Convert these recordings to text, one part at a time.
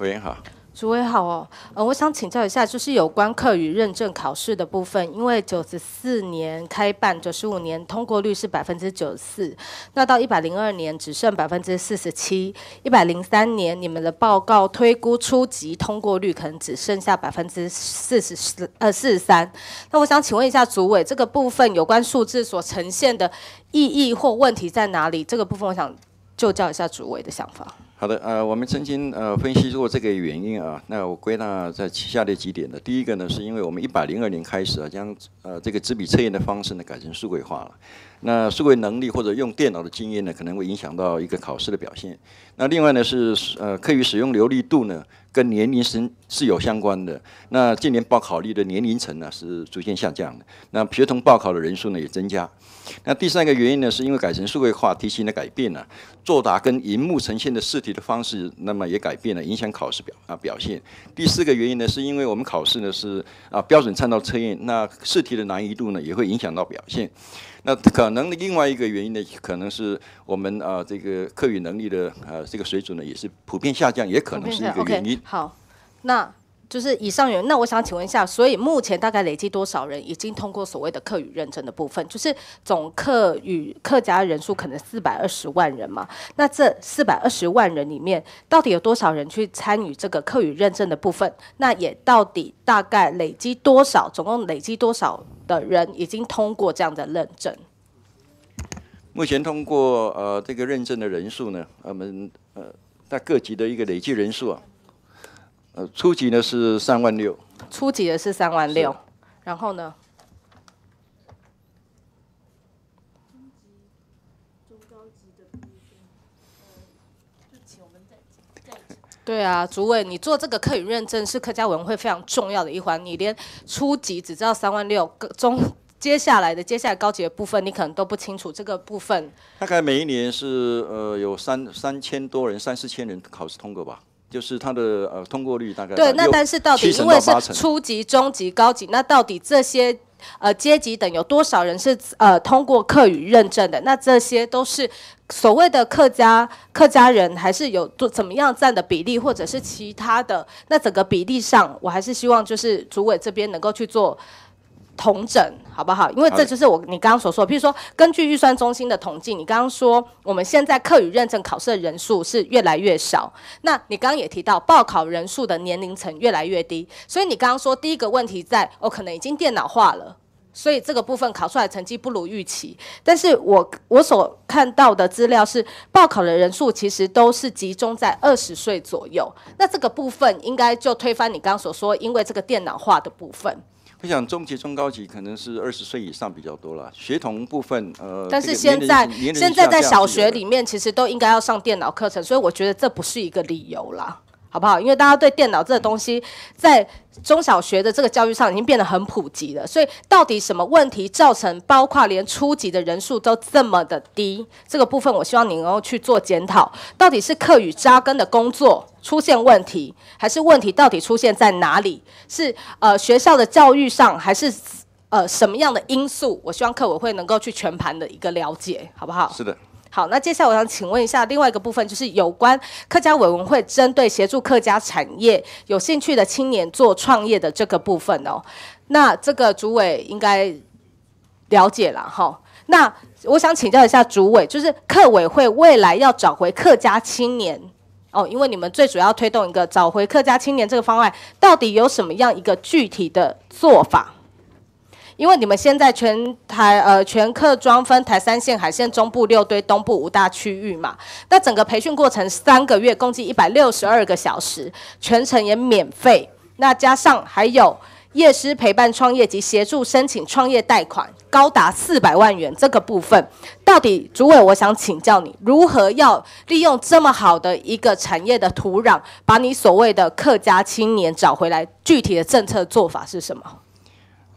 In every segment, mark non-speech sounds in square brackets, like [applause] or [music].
委员好，主委好哦。呃，我想请教一下，就是有关课语认证考试的部分，因为九十四年开办，九十五年通过率是百分之九十四，那到一百零二年只剩百分之四十七，一百零三年你们的报告推估初级通过率可能只剩下百分之四十四呃四十三。那我想请问一下主委，这个部分有关数字所呈现的意义或问题在哪里？这个部分我想就教一下主委的想法。好的，呃，我们曾经呃分析过这个原因啊，那我归纳在下列几点的。第一个呢，是因为我们一百零二年开始啊，将呃这个纸笔测验的方式呢改成数位化了，那数位能力或者用电脑的经验呢，可能会影响到一个考试的表现。那另外呢是呃，课余使用流利度呢跟年龄是是有相关的。那近年报考率的年龄层呢是逐渐下降的，那学童报考的人数呢也增加。那第三个原因呢，是因为改成数位化题型的改变呢，作答跟荧幕呈现的试题。的方式，那么也改变了，影响考试表啊表现。第四个原因呢，是因为我们考试呢是啊标准参照测验，那试题的难易度呢也会影响到表现。那可能另外一个原因呢，可能是我们啊这个课余能力的啊这个水准呢也是普遍下降，也可能是一个原因。好，那。就是以上原那我想请问一下，所以目前大概累计多少人已经通过所谓的客语认证的部分？就是总客语客家人数可能四百二十万人嘛？那这四百二十万人里面，到底有多少人去参与这个客语认证的部分？那也到底大概累积多少，总共累积多少的人已经通过这样的认证？目前通过呃这个认证的人数呢，我们呃在各级的一个累计人数啊。呃，初级呢是三万六，初级的是三万六，然后呢？中高级的部分，呃，就请我们再再讲。对啊，主委，你做这个课语认证是客家文会非常重要的一环。你连初级只知道三万六，中接下来的接下来高级的部分你可能都不清楚这个部分。大概每一年是呃有三三千多人、三四千人考试通过吧。就是它的呃通过率大概对，那但是到底因为是初级、中级、高级，那到底这些呃阶级等有多少人是呃通过课语认证的？那这些都是所谓的客家客家人还是有怎么样占的比例，或者是其他的？那整个比例上，我还是希望就是主委这边能够去做。同整好不好？因为这就是我你刚刚所说，譬如说根据预算中心的统计，你刚刚说我们现在课语认证考试的人数是越来越少。那你刚刚也提到报考人数的年龄层越来越低，所以你刚刚说第一个问题在哦，可能已经电脑化了，所以这个部分考出来成绩不如预期。但是我我所看到的资料是报考的人数其实都是集中在二十岁左右，那这个部分应该就推翻你刚刚所说，因为这个电脑化的部分。我想中级、中高级可能是二十岁以上比较多了，学童部分，呃，但是现在现在在小学里面其实都应该要上电脑课程，所以我觉得这不是一个理由啦。好不好？因为大家对电脑这个东西，在中小学的这个教育上已经变得很普及了，所以到底什么问题造成，包括连初级的人数都这么的低，这个部分我希望你能够去做检讨，到底是课与扎根的工作出现问题，还是问题到底出现在哪里？是呃学校的教育上，还是呃什么样的因素？我希望课委会能够去全盘的一个了解，好不好？是的。好，那接下来我想请问一下另外一个部分，就是有关客家委员会针对协助客家产业有兴趣的青年做创业的这个部分哦。那这个主委应该了解了哈。那我想请教一下主委，就是客委会未来要找回客家青年哦，因为你们最主要推动一个找回客家青年这个方案，到底有什么样一个具体的做法？因为你们现在全台呃全客庄分台三县、海线、中部六堆、东部五大区域嘛，那整个培训过程三个月，共计一百六十二个小时，全程也免费。那加上还有业师陪伴创业及协助申请创业贷款，高达四百万元这个部分，到底主委，我想请教你，如何要利用这么好的一个产业的土壤，把你所谓的客家青年找回来？具体的政策做法是什么？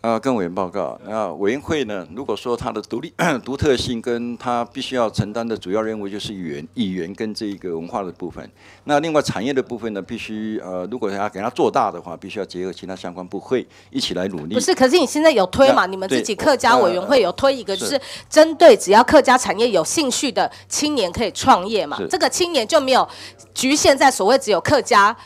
啊，跟委员报告。那委员会呢？如果说它的独立 [clears throat] 独特性，跟它必须要承担的主要任务就是语言、语言跟这一个文化的部分。那另外产业的部分呢，必须呃，如果要给它做大的话，必须要结合其他相关部会一起来努力。不是，可是你现在有推嘛？你们自己客家委员会有推一个，就是针对只要客家产业有兴趣的青年可以创业嘛？这个青年就没有局限在所谓只有客家。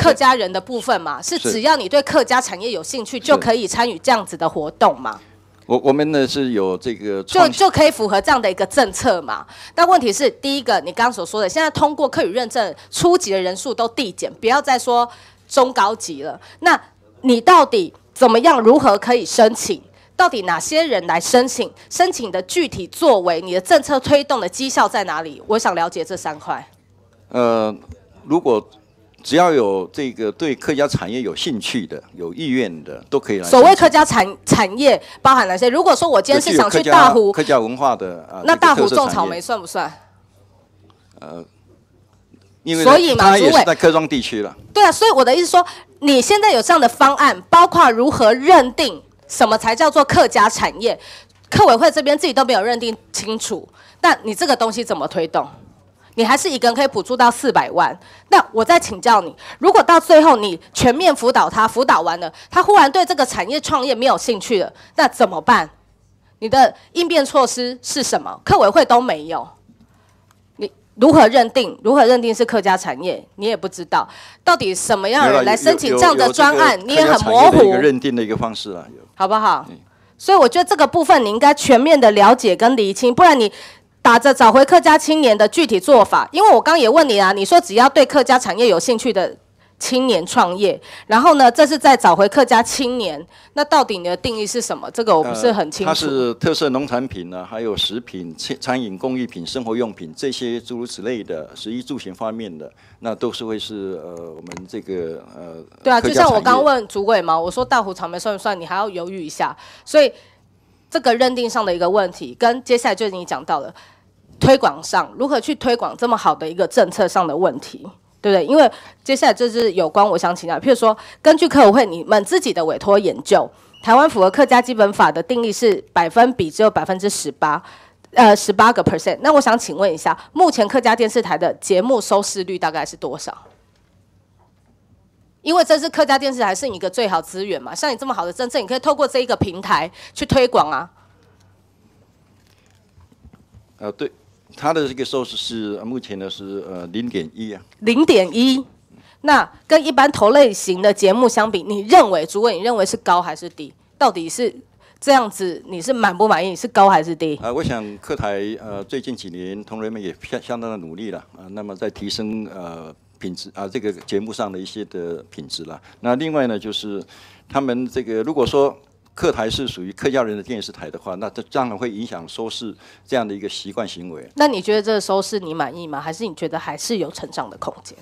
客家人的部分嘛，是只要你对客家产业有兴趣，就可以参与这样子的活动嘛。我我们呢是有这个，就就可以符合这样的一个政策嘛。但问题是，第一个你刚刚所说的，现在通过客语认证初级的人数都递减，不要再说中高级了。那你到底怎么样，如何可以申请？到底哪些人来申请？申请的具体作为，你的政策推动的绩效在哪里？我想了解这三块。呃，如果。只要有这个对客家产业有兴趣的、有意愿的，都可以来。所谓客家产产业包含哪些？如果说我今天是想去大湖，客家文化的啊，那大湖种草莓算不算？呃，所以嘛，也委在客庄地区了。对啊，所以我的意思说，你现在有这样的方案，包括如何认定什么才叫做客家产业，客委会这边自己都没有认定清楚，但你这个东西怎么推动？你还是一个人可以补助到四百万。那我再请教你，如果到最后你全面辅导他，辅导完了，他忽然对这个产业创业没有兴趣了，那怎么办？你的应变措施是什么？客委会都没有，你如何认定？如何认定是客家产业？你也不知道到底什么样的来申请这样的专案，你也很模糊。一个认定的一个方式了好不好？所以我觉得这个部分你应该全面的了解跟厘清，不然你。打着找回客家青年的具体做法，因为我刚也问你啊，你说只要对客家产业有兴趣的青年创业，然后呢，这是在找回客家青年，那到底你的定义是什么？这个我不是很清楚。它是特色农产品呢，还有食品、餐餐饮、工艺品、生活用品这些诸如此类的，食衣住行方面的，那都是会是呃，我们这个呃，对啊，就像我刚问主委嘛，我说大湖草莓算不算，你还要犹豫一下，所以。这个认定上的一个问题，跟接下来就已经讲到了推广上如何去推广这么好的一个政策上的问题，对不对？因为接下来就是有关，我想请教，譬如说，根据客委会你们自己的委托研究，台湾符合客家基本法的定义是百分比只有百分之十八，呃，十八个 percent。那我想请问一下，目前客家电视台的节目收视率大概是多少？因为这是客家电视台是你一个最好资源嘛，像你这么好的政策，你可以透过这一个平台去推广啊。呃，对，他的这个收视是目前呢是呃零点一啊。零点一，那跟一般同类型的节目相比，你认为，主管，你认为是高还是低？到底是这样子，你是满不满意？你是高还是低？啊，我想客台呃最近几年同仁们也相相当的努力了啊，那么在提升呃。品质啊，这个节目上的一些的品质啦。那另外呢，就是他们这个，如果说客台是属于客家人的电视台的话，那这当然会影响收视这样的一个习惯行为。那你觉得这个收视你满意吗？还是你觉得还是有成长的空间？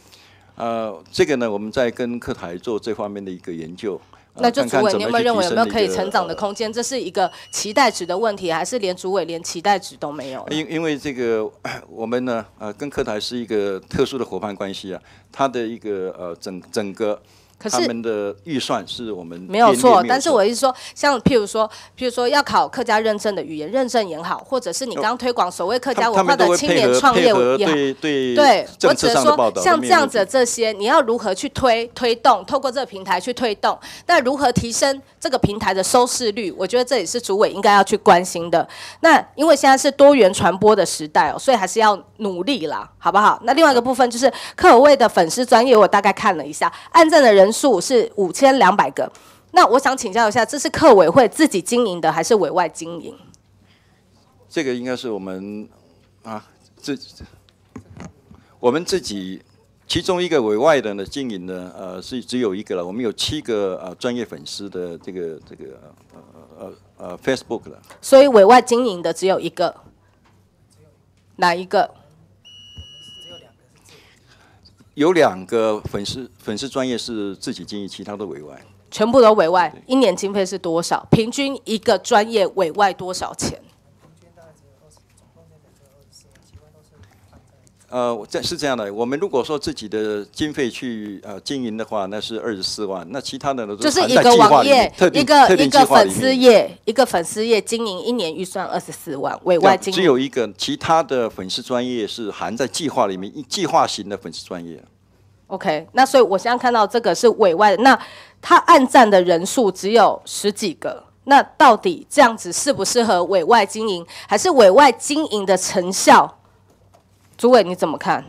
呃，这个呢，我们在跟客台做这方面的一个研究。那就主委，你有没有认为有没有可以成长的空间？这是一个期待值的问题，还是连主委连期待值都没有？因因为这个，我们呢，呃，跟科台是一个特殊的伙伴关系啊，它的一个呃，整整个。可是他们的预算是我们没有错，但是我意思说，像譬如说，譬如说要考客家认证的语言认证也好，或者是你刚推广所谓客家文化的青年创业，也对对对，只能说像这样子这些，你要如何去推推动，透过这个平台去推动，那如何提升这个平台的收视率？我觉得这也是主委应该要去关心的。那因为现在是多元传播的时代哦，所以还是要努力啦，好不好？那另外一个部分就是客家卫的粉丝专业，我大概看了一下，按赞的人。人数是五千两百个，那我想请教一下，这是客委会自己经营的，还是委外经营？这个应该是我们啊，自我们自己其中一个委外的呢经营的，呃，是只有一个了。我们有七个呃专业粉丝的这个这个呃呃呃 Facebook 了，所以委外经营的只有一个，哪一个？有两个粉丝粉丝专业是自己经营，其他的委外，全部都委外。一年经费是多少？平均一个专业委外多少钱？呃，这是这样的，我们如果说自己的经费去呃经营的话，那是二十四万。那其他的呢？就是一个网页，一个一个粉丝页，一个粉丝页经营一年预算二十四万，委外经营。只有一个其他的粉丝专业是含在计划里面，一计划型的粉丝专业。OK，那所以我现在看到这个是委外的，那他按赞的人数只有十几个，那到底这样子适不适合委外经营，还是委外经营的成效？朱伟，你怎么看？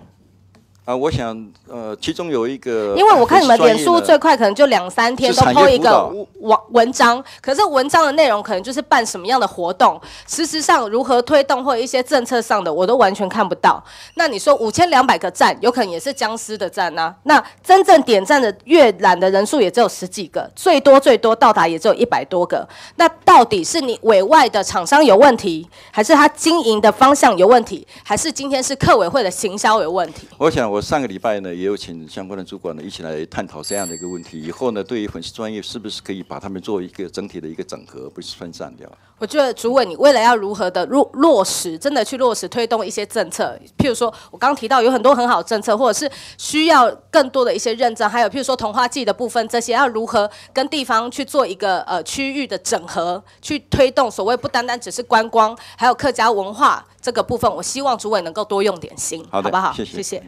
啊，我想，呃，其中有一个，因为我看你们点数最快，可能就两三天都抛一个。网文章，可是文章的内容可能就是办什么样的活动，事实上如何推动或者一些政策上的，我都完全看不到。那你说五千两百个赞，有可能也是僵尸的赞呢？那真正点赞的阅览的人数也只有十几个，最多最多到达也只有一百多个。那到底是你委外的厂商有问题，还是他经营的方向有问题，还是今天是客委会的行销有问题？我想我上个礼拜呢，也有请相关的主管呢一起来探讨这样的一个问题。以后呢，对于粉丝专业是不是可以？把他们做一个整体的一个整合，不是分散掉。我觉得主委，你未来要如何的落落实，真的去落实推动一些政策，譬如说我刚刚提到有很多很好政策，或者是需要更多的一些认证，还有譬如说同花季的部分，这些要如何跟地方去做一个呃区域的整合，去推动所谓不单单只是观光，还有客家文化这个部分，我希望主委能够多用点心，好不好？谢谢。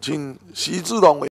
请徐志龙委